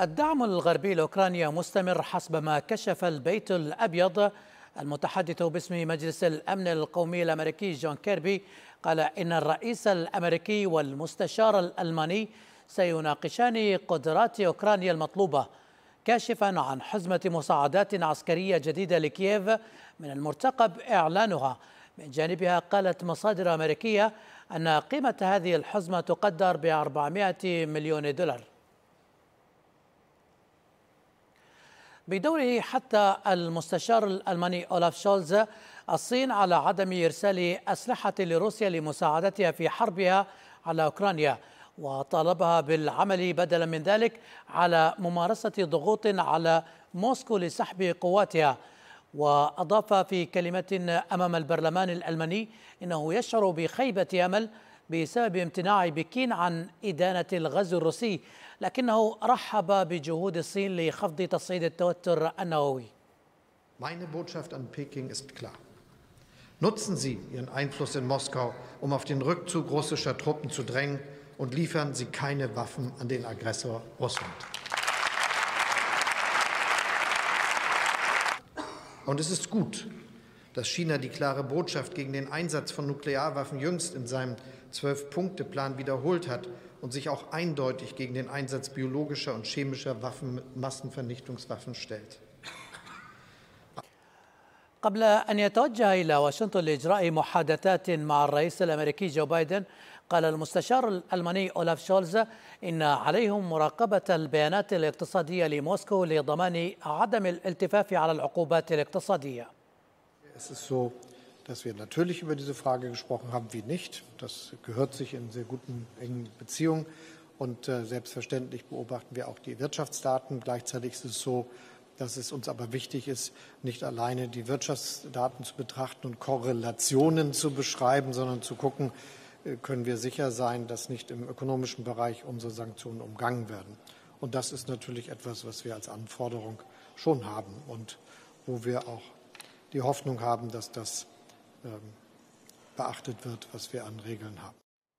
الدعم الغربي لأوكرانيا مستمر حسب ما كشف البيت الأبيض المتحدث باسم مجلس الأمن القومي الأمريكي جون كيربي قال إن الرئيس الأمريكي والمستشار الألماني سيناقشان قدرات أوكرانيا المطلوبة كاشفا عن حزمة مساعدات عسكرية جديدة لكييف من المرتقب إعلانها من جانبها قالت مصادر أمريكية أن قيمة هذه الحزمة تقدر ب 400 مليون دولار بدوره حتى المستشار الألماني أولاف شولز الصين على عدم إرسال أسلحة لروسيا لمساعدتها في حربها على أوكرانيا وطالبها بالعمل بدلا من ذلك على ممارسة ضغوط على موسكو لسحب قواتها وأضاف في كلمة أمام البرلمان الألماني إنه يشعر بخيبة أمل بسبب امتناعه بكين عن إدانة الغزو الروسي لكنه رحب بجهود الصين لخفض تصعيد التوتر النووي Meine Botschaft an Peking ist klar. Nutzen Sie Ihren Einfluss in Moskau, um auf den Rückzug russischer Truppen zu drängen und liefern Sie keine Waffen an den Aggressor Russland. Und es ist gut, dass China die klare Botschaft gegen den Einsatz von Nuklearwaffen jüngst in seinem Zwölf-Punkte-Plan wiederholt hat und sich auch eindeutig gegen den Einsatz biologischer und chemischer Waffen mit Massenvernichtungswaffen stellt. قبل أن يتوجه إلى واشنطن لإجراء محادثات مع الرئيس الأمريكي جو بايدن قال المستشار الألماني أولاف شولز إن عليهم مراقبة البيانات الاقتصادية لموسكو لضمان عدم الالتفاف على العقوبات الاقتصادية es ist so, dass wir natürlich über diese Frage gesprochen haben, wie nicht. Das gehört sich in sehr guten, engen Beziehungen. Und äh, selbstverständlich beobachten wir auch die Wirtschaftsdaten. Gleichzeitig ist es so, dass es uns aber wichtig ist, nicht alleine die Wirtschaftsdaten zu betrachten und Korrelationen zu beschreiben, sondern zu gucken, äh, können wir sicher sein, dass nicht im ökonomischen Bereich unsere Sanktionen umgangen werden. Und das ist natürlich etwas, was wir als Anforderung schon haben und wo wir auch die Hoffnung haben, dass das ähm, beachtet wird, was wir an Regeln haben.